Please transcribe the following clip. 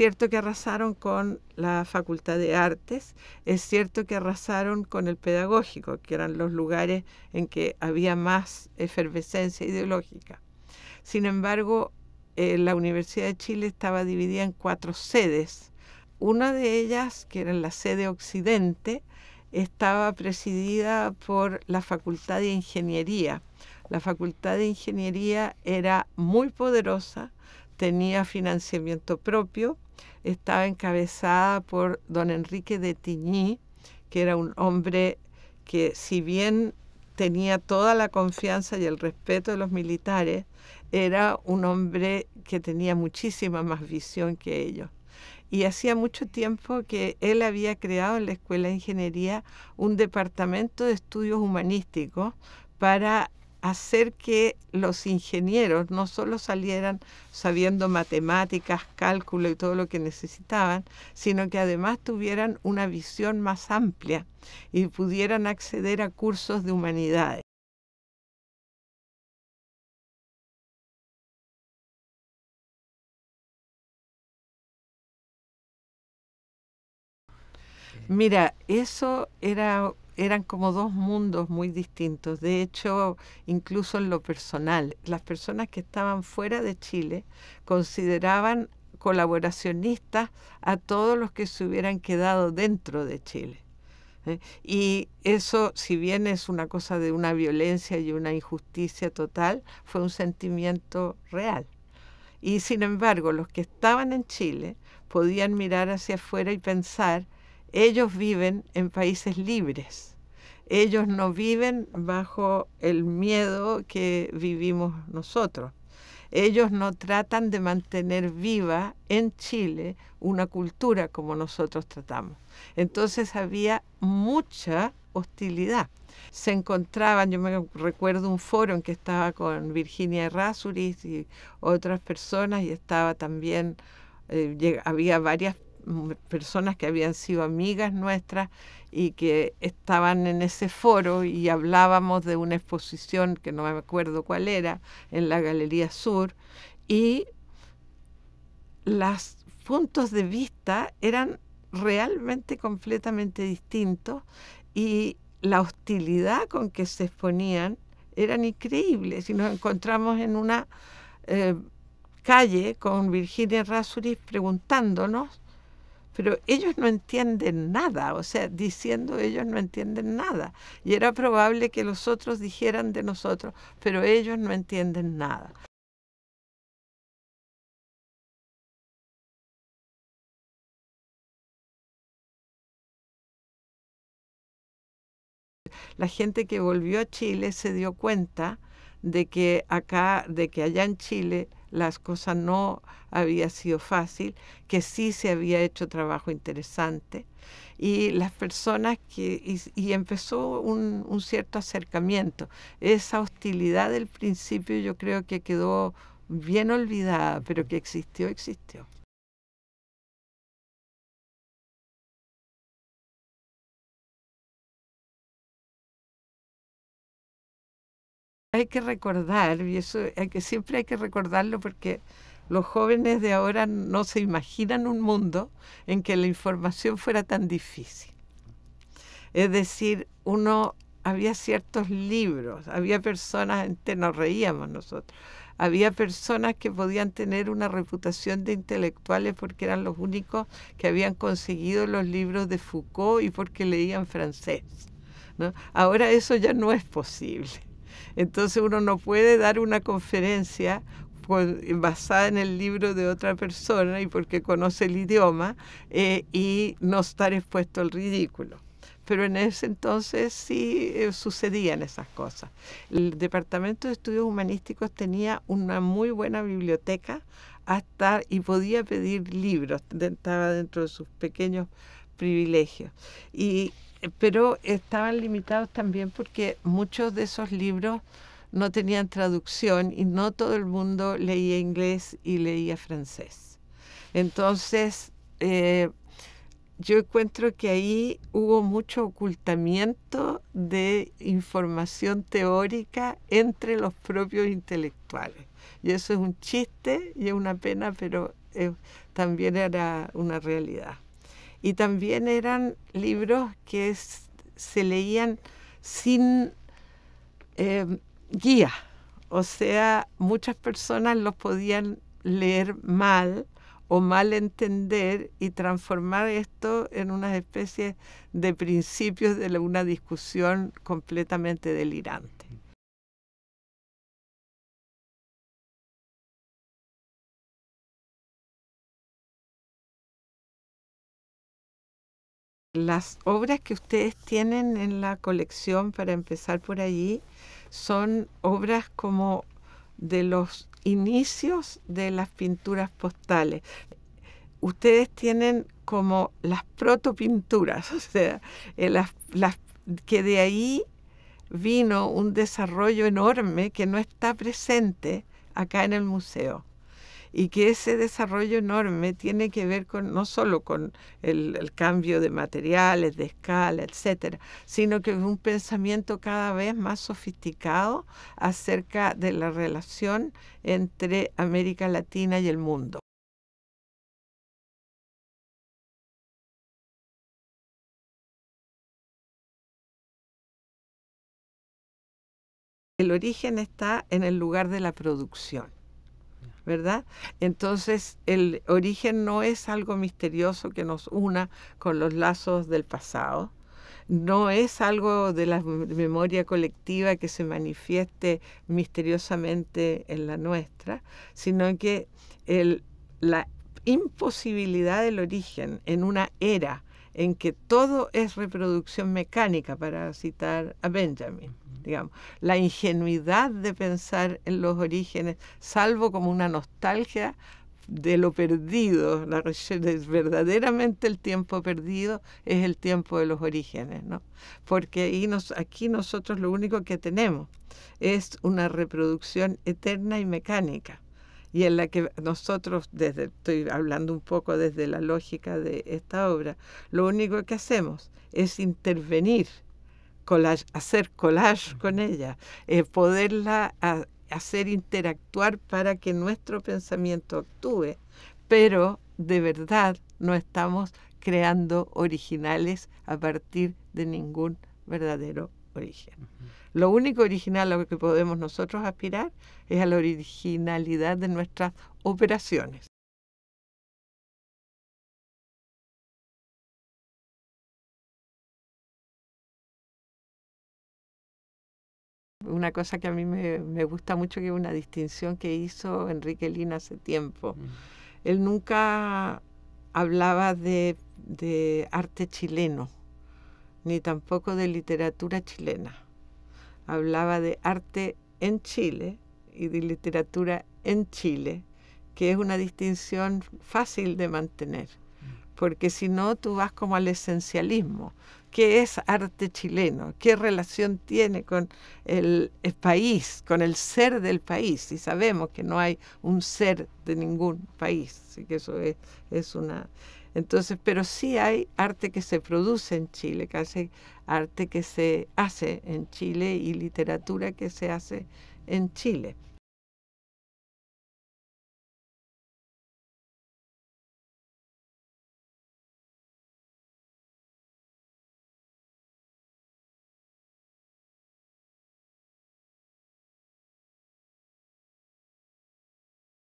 Es cierto que arrasaron con la Facultad de Artes, es cierto que arrasaron con el pedagógico, que eran los lugares en que había más efervescencia ideológica. Sin embargo, eh, la Universidad de Chile estaba dividida en cuatro sedes. Una de ellas, que era la sede occidente, estaba presidida por la Facultad de Ingeniería. La Facultad de Ingeniería era muy poderosa, tenía financiamiento propio estaba encabezada por don Enrique de Tigny, que era un hombre que si bien tenía toda la confianza y el respeto de los militares, era un hombre que tenía muchísima más visión que ellos. Y hacía mucho tiempo que él había creado en la Escuela de Ingeniería un departamento de estudios humanísticos para hacer que los ingenieros no solo salieran sabiendo matemáticas, cálculo y todo lo que necesitaban, sino que además tuvieran una visión más amplia y pudieran acceder a cursos de humanidades. Mira, eso era eran como dos mundos muy distintos. De hecho, incluso en lo personal, las personas que estaban fuera de Chile consideraban colaboracionistas a todos los que se hubieran quedado dentro de Chile. ¿eh? Y eso, si bien es una cosa de una violencia y una injusticia total, fue un sentimiento real. Y sin embargo, los que estaban en Chile podían mirar hacia afuera y pensar, ellos viven en países libres. Ellos no viven bajo el miedo que vivimos nosotros. Ellos no tratan de mantener viva en Chile una cultura como nosotros tratamos. Entonces había mucha hostilidad. Se encontraban, yo me recuerdo un foro en que estaba con Virginia Errázuriz y otras personas y estaba también, eh, había varias personas que habían sido amigas nuestras y que estaban en ese foro y hablábamos de una exposición que no me acuerdo cuál era, en la Galería Sur, y los puntos de vista eran realmente completamente distintos y la hostilidad con que se exponían eran increíbles. Y nos encontramos en una eh, calle con Virginia Rasuris preguntándonos pero ellos no entienden nada, o sea, diciendo ellos no entienden nada. Y era probable que los otros dijeran de nosotros, pero ellos no entienden nada. La gente que volvió a Chile se dio cuenta de que acá, de que allá en Chile las cosas no había sido fácil, que sí se había hecho trabajo interesante y las personas que y, empezó un, un, cierto acercamiento. Esa hostilidad del principio yo creo que quedó bien olvidada, pero que existió, existió. hay que recordar, y eso que, siempre hay que recordarlo porque los jóvenes de ahora no se imaginan un mundo en que la información fuera tan difícil. Es decir, uno había ciertos libros, había personas, nos reíamos nosotros, había personas que podían tener una reputación de intelectuales porque eran los únicos que habían conseguido los libros de Foucault y porque leían francés. Ahora eso ya no es posible. Entonces uno no puede dar una conferencia basada en el libro de otra persona y porque conoce el idioma eh, y no estar expuesto al ridículo. Pero en ese entonces sí eh, sucedían esas cosas. El Departamento de Estudios Humanísticos tenía una muy buena biblioteca hasta y podía pedir libros, estaba dentro de sus pequeños privilegios. Y pero estaban limitados también porque muchos de esos libros no tenían traducción y no todo el mundo leía inglés y leía francés. Entonces, eh, yo encuentro que ahí hubo mucho ocultamiento de información teórica entre los propios intelectuales. Y eso es un chiste y es una pena, pero eh, también era una realidad y también eran libros que se leían sin eh, guía, o sea, muchas personas los podían leer mal o mal entender y transformar esto en una especie de principios de una discusión completamente delirante. Las obras que ustedes tienen en la colección, para empezar por allí, son obras como de los inicios de las pinturas postales. Ustedes tienen como las protopinturas, o sea, eh, que de ahí vino un desarrollo enorme que no está presente acá en el museo y que ese desarrollo enorme tiene que ver con no solo con el, cambio de materiales, de escala, etcétera, sino que es un pensamiento cada vez más sofisticado acerca de la relación entre América Latina y el mundo. El origen está en el lugar de la producción. Entonces el origen no es algo misterioso que nos una con los lazos del pasado, no es algo de la memoria colectiva que se manifieste misteriosamente en la nuestra, sino que la imposibilidad del origen en una era en que todo es reproducción mecánica, para citar a Benjamin, la ingenuidad de pensar en los orígenes, salvo como una nostalgia de lo perdido, verdaderamente el tiempo perdido es el tiempo de los orígenes, Porque aquí nosotros lo único que tenemos es una reproducción eterna y mecánica y en la que nosotros, desde, estoy hablando un poco desde la lógica de esta obra, lo único que hacemos es intervenir hacer collage con ella, eh, poderla hacer interactuar para que nuestro pensamiento actúe, pero de verdad no estamos creando originales a partir de ningún verdadero origen. Lo único original a lo que podemos nosotros aspirar es a la originalidad de nuestras operaciones. una cosa que a mí me, gusta mucho, que es una distinción que hizo Enrique Lina hace tiempo. Mm. Él nunca hablaba de, de, arte chileno, ni tampoco de literatura chilena. Hablaba de arte en Chile y de literatura en Chile, que es una distinción fácil de mantener, mm. porque si no tú vas como al esencialismo qué es arte chileno, qué relación tiene con el, eh, país, con el ser del país. Y sabemos que no hay un ser de ningún país, así que eso es, una... Entonces, pero sí hay arte que se produce en Chile, que hace arte que se hace en Chile y literatura que se hace en Chile.